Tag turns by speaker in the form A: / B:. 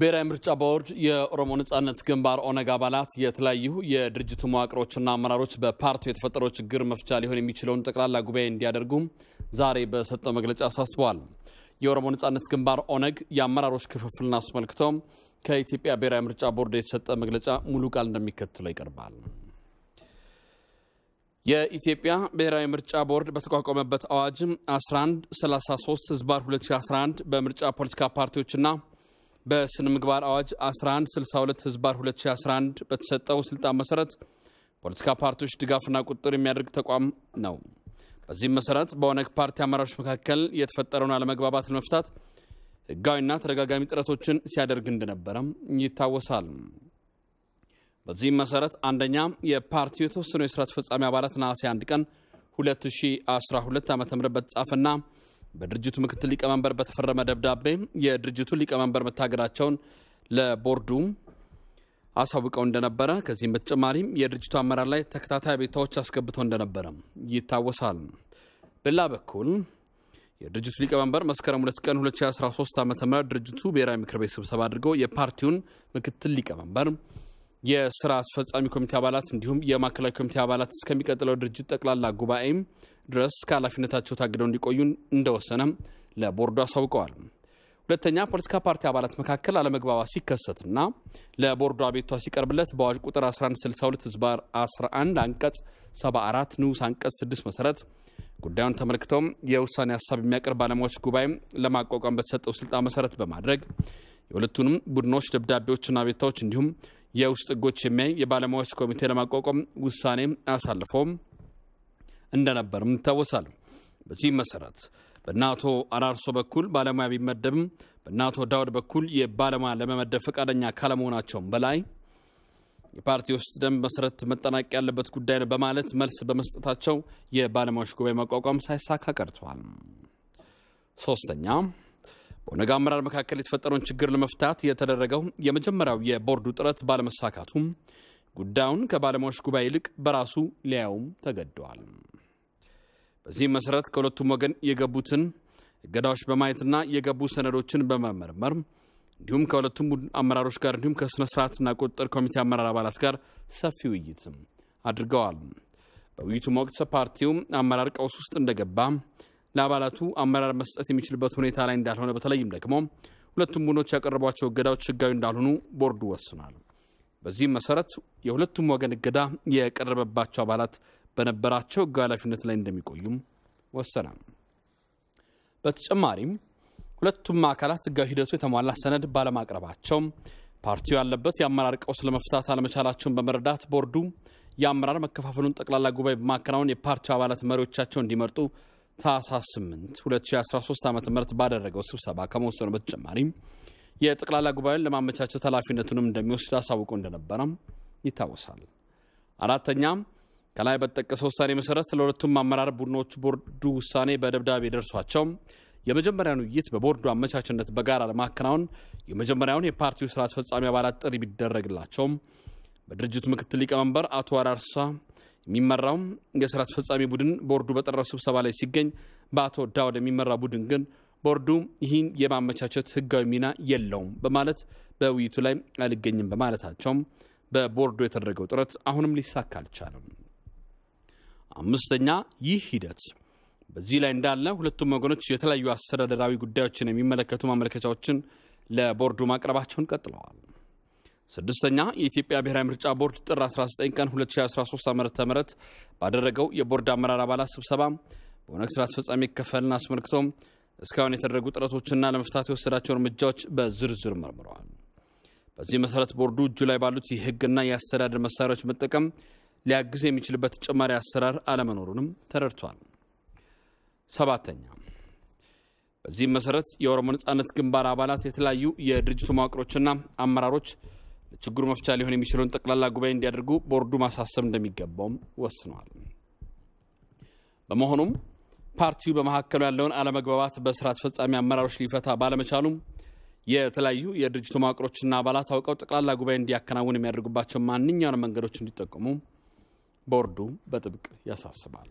A: ብሔራዊ ምርጫ ቦርድ የኦሮሞ ነጻነት ግንባር ኦነግ አባላት የተለያዩ የድርጅቱ መዋቅሮችና አመራሮች በፓርቲው የተፈጠረው ችግር መፍቻ ሊሆን የሚችለውን ጠቅላላ ጉባኤ እንዲያደርጉ ዛሬ በሰጠው መግለጫ አሳስበዋል። የኦሮሞ ነጻነት ግንባር ኦነግ የአመራሮች ክፍፍልን አስመልክቶ ከኢትዮጵያ ብሔራዊ ምርጫ ቦርድ የተሰጠ መግለጫ ሙሉ ቃል እንደሚከተለው ይቀርባል። የኢትዮጵያ ብሔራዊ ምርጫ ቦርድ በተቋቋመበት አዋጅ 1133 ህዝባር 2011 በምርጫ ፖለቲካ ፓርቲዎችና በስነ ምግባር አዋጅ 1162 ህዝባር 2011 በተሰጠው ስልጣን መሰረት ፖለቲካ ፓርቲዎች ድጋፍና ቁጥጥር የሚያደርግ ተቋም ነው። በዚህም መሰረት በኦነግ ፓርቲ አመራሮች መካከል የተፈጠረውን አለመግባባት ለመፍታት ህጋዊና ተደጋጋሚ ጥረቶችን ሲያደርግ እንደነበረም ይታወሳል። በዚህም መሰረት አንደኛ የፓርቲው የተወሰኑ የስራ አስፈጻሚ አባላት ነሐሴ 1 ቀን 2012 ዓ ም በተጻፈና በድርጅቱ ምክትል ሊቀመንበር በተፈረመ ደብዳቤ የድርጅቱ ሊቀመንበር መታገዳቸውን ለቦርዱ አሳውቀው እንደነበረ ከዚህም በተጨማሪም የድርጅቱ አመራር ላይ ተከታታይ ቤታዎች አስገብተው እንደነበረ ይታወሳል። በሌላ በኩል የድርጅቱ ሊቀመንበር መስከረም 2 ቀን 2013 ዓ ም ድርጅቱ ብሔራዊ ምክር ቤት ስብሰባ አድርገው የፓርቲውን ምክትል ሊቀመንበር የስራ አስፈጻሚ ኮሚቴ አባላት እንዲሁም የማዕከላዊ ኮሚቴ አባላት እስከሚቀጥለው ድርጅት ጠቅላላ ጉባኤም ድረስ ከኃላፊነታቸው ታግደው እንዲቆዩ እንደወሰነ ለቦርዱ አሳውቀዋል። ሁለተኛ ፖለቲካ ፓርቲ አባላት መካከል አለመግባባት ሲከሰትና ለቦርዱ አቤቷ ሲቀርብለት በአዋጅ ቁጥር 1162 ህዝባር 11 አንቀጽ 74 ንዑስ አንቀጽ 6 መሰረት ጉዳዩን ተመልክተውም የውሳኔ ሀሳብ የሚያቀርብ ባለሙያዎች ጉባኤም ለማቋቋም በተሰጠው ስልጣን መሰረት በማድረግ የሁለቱንም ቡድኖች ደብዳቤዎችና አቤታዎች እንዲሁም የውስጥ ህጎች የሚያይ የባለሙያዎች ኮሚቴ ለማቋቋም ውሳኔ አሳልፎ እንደነበርም ይታወሳል። በዚህ መሰረት በናቶ አራርሶ በኩል ባለሙያ ቢመደብም በእናቶ ዳውድ በኩል የባለሙያ ለመመደብ ፈቃደኛ ካለመሆናቸውም በላይ የፓርቲ ውስጥ ደንብ መሰረት መጠናቀቅ ያለበት ጉዳይ ነው በማለት መልስ በመስጠታቸው የባለሙያዎች ጉባኤ መቋቋም ሳይሳካ ቀርተዋል። ሶስተኛ በኦነግ አመራር መካከል የተፈጠረውን ችግር ለመፍታት የተደረገው የመጀመሪያው የቦርዱ ጥረት ባለመሳካቱም ጉዳዩን ከባለሙያዎች ጉባኤ ይልቅ በራሱ ሊያዩም ተገደዋል። በዚህም መሰረት ከሁለቱም ወገን የገቡትን እገዳዎች በማየትና የገቡ ሰነዶችን በመመርመር እንዲሁም ከሁለቱም አመራሮች ጋር እንዲሁም ከስነ ስርዓትና ቁጥጥር ኮሚቴ አመራር አባላት ጋር ሰፊ ውይይት አድርገዋል። በውይይቱም ወቅት ፓርቲው አመራር ቀውስ ውስጥ እንደገባ ለአባላቱ አመራር መስጠት የሚችልበት ሁኔታ ላይ እንዳልሆነ በተለይም ደግሞ ሁለቱም ቡድኖች ያቀረቧቸው እገዳዎች ህጋዊ እንዳልሆኑ ቦርዱ ወስኗል። በዚህም መሰረት የሁለቱም ወገን እገዳ የቀረበባቸው አባላት በነበራቸው ሕጋዊ ኃላፊነት ላይ እንደሚቆዩም ወሰነ። በተጨማሪም ሁለቱም አካላት ህጋዊ ሂደቱ የተሟላ ሰነድ ባለማቅረባቸው ፓርቲው ያለበት የአመራር ቀውስ ለመፍታት አለመቻላቸውን በመረዳት ቦርዱ የአመራር መከፋፈሉን ጠቅላላ ጉባኤ በማከናወን የፓርቲው አባላት መሪዎቻቸው እንዲመርጡ ታህሳስ 8 2013 ዓ ም ባደረገው ስብሰባ ከመወሰኑ በተጨማሪም የጠቅላላ ጉባኤን ለማመቻቸት ኃላፊነቱንም እንደሚወስድ አሳውቆ እንደነበረም ይታወሳል። አራተኛ ከላይ በጠቀሰ ውሳኔ መሰረት ለሁለቱም አመራር ቡድኖች ቦርዱ ውሳኔ በደብዳቤ ደርሷቸው የመጀመሪያውን ውይይት በቦርዱ አመቻችነት በጋራ ለማከናወን የመጀመሪያውን የፓርቲው ስራ አስፈጻሚ አባላት ጥሪ ቢደረግላቸውም በድርጅቱ ምክትል ሊቀመንበር አቶ አራርሳ የሚመራውም የስራ አስፈጻሚ ቡድን ቦርዱ በጠራው ስብሰባ ላይ ሲገኝ በአቶ ዳውድ የሚመራ ቡድን ግን ቦርዱ ይህን የማመቻቸት ህጋዊ ሚና የለውም በማለት በውይይቱ ላይ አልገኝም በማለታቸውም በቦርዱ የተደረገው ጥረት አሁንም ሊሳካ አልቻለም። አምስተኛ ይህ ሂደት በዚህ ላይ እንዳለ ሁለቱም ወገኖች የተለያዩ አስተዳደራዊ ጉዳዮችን የሚመለከቱ ማመለከቻዎችን ለቦርዱ ማቅረባቸውን ቀጥለዋል። ስድስተኛ የኢትዮጵያ ብሔራዊ ምርጫ ቦርድ ጥር 19 ቀን 2013 ዓ ም ባደረገው የቦርድ አመራር አባላት ስብሰባ በኦነግ ስራ አስፈጻሚ ክፍልን አስመልክቶ እስካሁን የተደረጉ ጥረቶችና ለመፍታት የወሰዳቸው እርምጃዎች በዝርዝር መርምረዋል። በዚህ መሰረት ቦርዱ እጁ ላይ ባሉት የህግና የአስተዳደር መሳሪያዎች መጠቀም ሊያግዝ የሚችልበት ተጨማሪ አሰራር አለመኖሩንም ተረድቷል። ሰባተኛ በዚህም መሰረት የኦሮሞ ነጻነት ግንባር አባላት የተለያዩ የድርጅቱ መዋቅሮችና አመራሮች ለችግሩ መፍቻ ሊሆን የሚችለውን ጠቅላላ ጉባኤ እንዲያደርጉ ቦርዱ ማሳሰብ እንደሚገባውም ወስኗል። በመሆኑም ፓርቲው በመካከሉ ያለውን አለመግባባት በስራ አስፈጻሚ አመራሮች ሊፈታ ባለመቻሉም የተለያዩ የድርጅቱ መዋቅሮችና አባላት አውቀው ጠቅላላ ጉባኤ እንዲያከናውን የሚያደርጉባቸው ማንኛውንም መንገዶች እንዲጠቀሙ ቦርዱ በጥብቅ ያሳስባል።